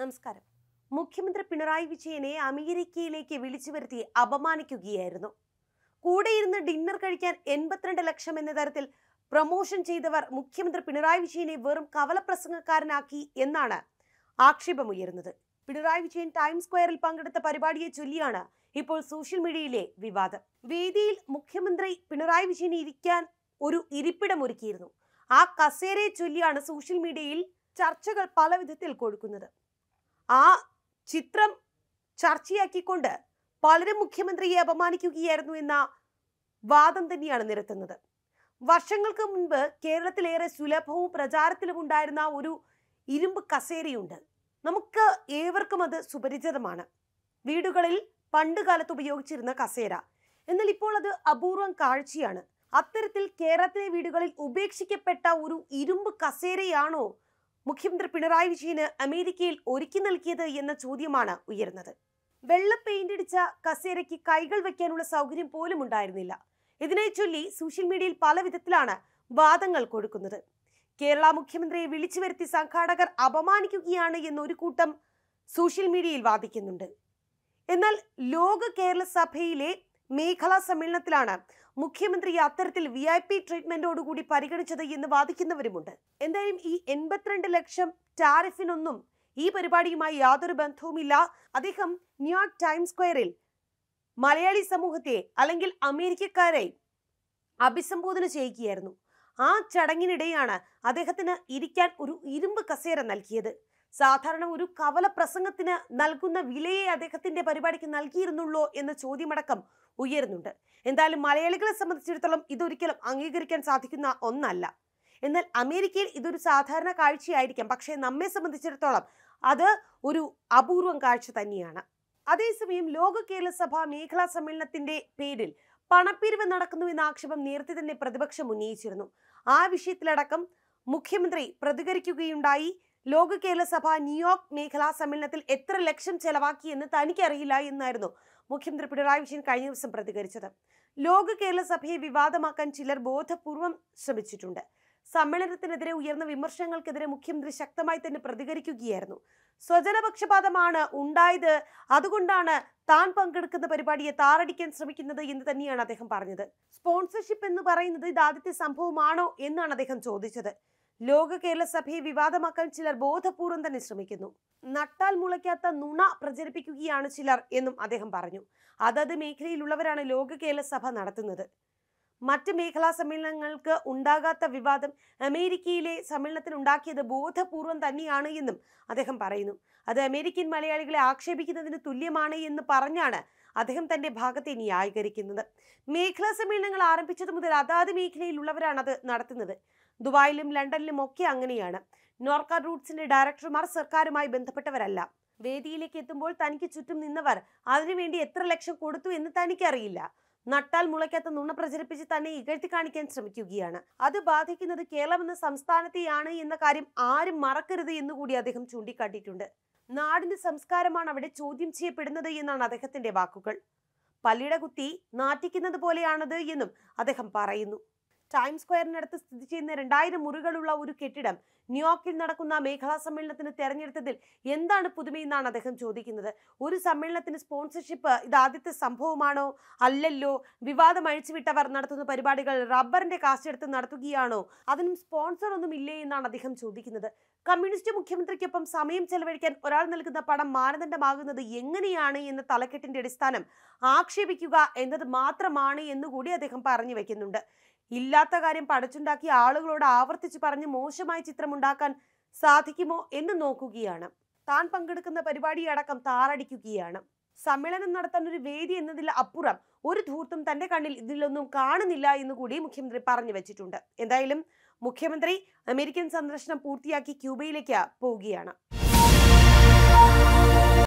നമസ്കാരം മുഖ്യമന്ത്രി പിണറായി വിജയനെ അമേരിക്കയിലേക്ക് വിളിച്ചു വരുത്തി അപമാനിക്കുകയായിരുന്നു കൂടെയിരുന്ന് ഡിന്നർ കഴിക്കാൻ എൺപത്തിരണ്ട് ലക്ഷം എന്ന തരത്തിൽ പ്രമോഷൻ ചെയ്തവർ മുഖ്യമന്ത്രി പിണറായി വിജയനെ വെറും കവലപ്രസംഗക്കാരനാക്കി എന്നാണ് ആക്ഷേപമുയരുന്നത് പിണറായി വിജയൻ ടൈംസ് സ്ക്വയറിൽ പങ്കെടുത്ത പരിപാടിയെ ചൊല്ലിയാണ് ഇപ്പോൾ സോഷ്യൽ മീഡിയയിലെ വിവാദം വേദിയിൽ മുഖ്യമന്ത്രി പിണറായി വിജയൻ ഇരിക്കാൻ ഒരു ഒരുക്കിയിരുന്നു ആ കസേരയെ ചൊല്ലിയാണ് സോഷ്യൽ മീഡിയയിൽ ചർച്ചകൾ പല വിധത്തിൽ കൊടുക്കുന്നത് ആ ചിത്രം ചർച്ചയാക്കിക്കൊണ്ട് പലരും മുഖ്യമന്ത്രിയെ അപമാനിക്കുകയായിരുന്നു എന്ന വാദം തന്നെയാണ് നിരത്തുന്നത് വർഷങ്ങൾക്ക് മുൻപ് കേരളത്തിലേറെ സുലഭവും പ്രചാരത്തിലും ഉണ്ടായിരുന്ന ഒരു ഇരുമ്പ് കസേരയുണ്ട് നമുക്ക് ഏവർക്കും അത് സുപരിചിതമാണ് വീടുകളിൽ പണ്ട് കാലത്ത് ഉപയോഗിച്ചിരുന്ന കസേര എന്നാൽ ഇപ്പോൾ അത് അപൂർവം കാഴ്ചയാണ് അത്തരത്തിൽ കേരളത്തിലെ വീടുകളിൽ ഉപേക്ഷിക്കപ്പെട്ട ഒരു ഇരുമ്പ് കസേരയാണോ മുഖ്യമന്ത്രി പിണറായി വിജയന് അമേരിക്കയിൽ ഒരുക്കി നൽകിയത് എന്ന ചോദ്യമാണ് ഉയർന്നത് വെള്ള പെയിന്റ് അടിച്ച കസേരയ്ക്ക് കൈകൾ വെക്കാനുള്ള സൗകര്യം പോലും ഉണ്ടായിരുന്നില്ല ഇതിനെ ചൊല്ലി സോഷ്യൽ മീഡിയയിൽ പല വിധത്തിലാണ് വാദങ്ങൾ കൊടുക്കുന്നത് കേരള മുഖ്യമന്ത്രിയെ വിളിച്ചു വരുത്തി സംഘാടകർ അപമാനിക്കുകയാണ് എന്നൊരു കൂട്ടം സോഷ്യൽ മീഡിയയിൽ വാദിക്കുന്നുണ്ട് എന്നാൽ ലോക കേരള സഭയിലെ മേഖലാ സമ്മേളനത്തിലാണ് മുഖ്യമന്ത്രി അത്തരത്തിൽ വി ഐ പി ട്രീറ്റ്മെന്റോടുകൂടി പരിഗണിച്ചത് എന്ന് വാദിക്കുന്നവരുമുണ്ട് എന്തായാലും ഈ എൺപത്തിരണ്ട് ലക്ഷം ടാരിഫിനൊന്നും ഈ പരിപാടിയുമായി യാതൊരു ബന്ധവുമില്ല അദ്ദേഹം ന്യൂയോർക്ക് ടൈം സ്ക്വയറിൽ മലയാളി സമൂഹത്തെ അല്ലെങ്കിൽ അമേരിക്കക്കാരെ അഭിസംബോധന ചെയ്യുകയായിരുന്നു ആ ചടങ്ങിനിടെയാണ് അദ്ദേഹത്തിന് ഇരിക്കാൻ ഒരു ഇരുമ്പ് കസേര നൽകിയത് സാധാരണ ഒരു കവല പ്രസംഗത്തിന് നൽകുന്ന വിലയെ അദ്ദേഹത്തിന്റെ പരിപാടിക്ക് നൽകിയിരുന്നുള്ളോ എന്ന ചോദ്യമടക്കം ഉയരുന്നുണ്ട് എന്തായാലും മലയാളികളെ സംബന്ധിച്ചിടത്തോളം ഇതൊരിക്കലും അംഗീകരിക്കാൻ സാധിക്കുന്ന ഒന്നല്ല എന്നാൽ അമേരിക്കയിൽ ഇതൊരു സാധാരണ കാഴ്ചയായിരിക്കാം പക്ഷേ നമ്മെ സംബന്ധിച്ചിടത്തോളം അത് ഒരു അപൂർവം കാഴ്ച തന്നെയാണ് അതേസമയം ലോക കേരളസഭ മേഖലാ സമ്മേളനത്തിന്റെ പേരിൽ പണപ്പിരിവ് നടക്കുന്നു എന്ന ആക്ഷേപം നേരത്തെ തന്നെ പ്രതിപക്ഷം ഉന്നയിച്ചിരുന്നു ആ വിഷയത്തിലടക്കം മുഖ്യമന്ത്രി പ്രതികരിക്കുകയുണ്ടായി ലോക കേരള സഭ ന്യൂയോർക്ക് മേഖലാ സമ്മേളനത്തിൽ എത്ര ലക്ഷം എന്ന് തനിക്കറിയില്ല എന്നായിരുന്നു മുഖ്യമന്ത്രി പിണറായി വിജയൻ കഴിഞ്ഞ ദിവസം പ്രതികരിച്ചത് ലോക കേരള സഭയെ വിവാദമാക്കാൻ ചിലർ ബോധപൂർവം ശ്രമിച്ചിട്ടുണ്ട് സമ്മേളനത്തിനെതിരെ ഉയർന്ന വിമർശനങ്ങൾക്കെതിരെ മുഖ്യമന്ത്രി ശക്തമായി തന്നെ പ്രതികരിക്കുകയായിരുന്നു സ്വജനപക്ഷപാതമാണ് ഉണ്ടായത് അതുകൊണ്ടാണ് താൻ പങ്കെടുക്കുന്ന പരിപാടിയെ താറടിക്കാൻ ശ്രമിക്കുന്നത് എന്ന് തന്നെയാണ് അദ്ദേഹം പറഞ്ഞത് സ്പോൺസർഷിപ്പ് എന്ന് പറയുന്നത് ഇത് ആദ്യത്തെ സംഭവമാണോ എന്നാണ് അദ്ദേഹം ചോദിച്ചത് ലോക കേരള സഭയെ വിവാദമാക്കാൻ ചിലർ ബോധപൂർവം തന്നെ ശ്രമിക്കുന്നു നട്ടാൽ മുളയ്ക്കാത്ത നുണ പ്രചരിപ്പിക്കുകയാണ് ചിലർ എന്നും അദ്ദേഹം പറഞ്ഞു അതത് മേഖലയിലുള്ളവരാണ് ലോക കേരള സഭ നടത്തുന്നത് മറ്റ് മേഖലാ സമ്മേളനങ്ങൾക്ക് ഉണ്ടാകാത്ത വിവാദം അമേരിക്കയിലെ സമ്മേളനത്തിൽ ഉണ്ടാക്കിയത് ബോധപൂർവം തന്നെയാണ് എന്നും അദ്ദേഹം പറയുന്നു അത് അമേരിക്കൻ മലയാളികളെ ആക്ഷേപിക്കുന്നതിന് തുല്യമാണ് എന്ന് പറഞ്ഞാണ് അദ്ദേഹം തന്റെ ഭാഗത്തെ ന്യായീകരിക്കുന്നത് മേഖലാ സമ്മേളനങ്ങൾ ആരംഭിച്ചത് മുതൽ അതാത് മേഖലയിലുള്ളവരാണ് അത് നടത്തുന്നത് ദുബായിലും ലണ്ടനിലും ഒക്കെ അങ്ങനെയാണ് നോർക്ക റൂട്ട്സിന്റെ ഡയറക്ടർമാർ സർക്കാരുമായി ബന്ധപ്പെട്ടവരല്ല വേദിയിലേക്ക് എത്തുമ്പോൾ തനിക്ക് ചുറ്റും നിന്നവർ അതിനുവേണ്ടി എത്ര ലക്ഷം കൊടുത്തു എന്ന് തനിക്കറിയില്ല നട്ടാൽ മുളയ്ക്കാത്ത നുണ പ്രചരിപ്പിച്ച് തന്നെ ഇകഴ്ത്തി കാണിക്കാൻ ശ്രമിക്കുകയാണ് അത് ബാധിക്കുന്നത് കേരളം എന്ന സംസ്ഥാനത്തെയാണ് എന്ന കാര്യം ആരും മറക്കരുത് എന്നുകൂടി അദ്ദേഹം ചൂണ്ടിക്കാട്ടിയിട്ടുണ്ട് നാടിന്റെ സംസ്കാരമാണ് അവിടെ ചോദ്യം ചെയ്യപ്പെടുന്നത് എന്നാണ് അദ്ദേഹത്തിന്റെ വാക്കുകൾ പല്ലിട കുത്തി നാറ്റിക്കുന്നത് പോലെയാണത് എന്നും അദ്ദേഹം പറയുന്നു ടൈം സ്ക്വയറിനടുത്ത് സ്ഥിതി ചെയ്യുന്ന രണ്ടായിരം മുറികളുള്ള ഒരു കെട്ടിടം ന്യൂയോർക്കിൽ നടക്കുന്ന മേഖലാ സമ്മേളനത്തിന് തെരഞ്ഞെടുത്തതിൽ എന്താണ് പുതുമയെന്നാണ് അദ്ദേഹം ചോദിക്കുന്നത് ഒരു സമ്മേളനത്തിന് സ്പോൺസർഷിപ്പ് ഇത് ആദ്യത്തെ സംഭവമാണോ അല്ലല്ലോ വിവാദം അഴിച്ചുവിട്ടവർ നടത്തുന്ന പരിപാടികൾ റബ്ബറിന്റെ കാശെടുത്ത് നടത്തുകയാണോ അതിനും സ്പോൺസർ ഒന്നും ഇല്ലേ എന്നാണ് അദ്ദേഹം ചോദിക്കുന്നത് കമ്മ്യൂണിസ്റ്റ് മുഖ്യമന്ത്രിക്കൊപ്പം സമയം ചെലവഴിക്കാൻ ഒരാൾ നൽകുന്ന പണം മാനദണ്ഡമാകുന്നത് എങ്ങനെയാണ് എന്ന തലക്കെട്ടിന്റെ അടിസ്ഥാനം ആക്ഷേപിക്കുക എന്നത് മാത്രമാണ് എന്നുകൂടി അദ്ദേഹം പറഞ്ഞു വെക്കുന്നുണ്ട് ഇല്ല ഇല്ലാത്ത കാര്യം പടച്ചുണ്ടാക്കി ആളുകളോട് ആവർത്തിച്ച് പറഞ്ഞ് മോശമായ ചിത്രമുണ്ടാക്കാൻ സാധിക്കുമോ എന്ന് നോക്കുകയാണ് താൻ പങ്കെടുക്കുന്ന പരിപാടിയടക്കം താറടിക്കുകയാണ് സമ്മേളനം നടത്താൻ ഒരു വേദി എന്നതിൽ അപ്പുറം ഒരു ധൂർത്തും തന്റെ കണ്ണിൽ ഇതിലൊന്നും കാണുന്നില്ല എന്ന് കൂടി മുഖ്യമന്ത്രി പറഞ്ഞു വെച്ചിട്ടുണ്ട് എന്തായാലും മുഖ്യമന്ത്രി അമേരിക്കൻ സന്ദർശനം പൂർത്തിയാക്കി ക്യൂബയിലേക്ക് പോവുകയാണ്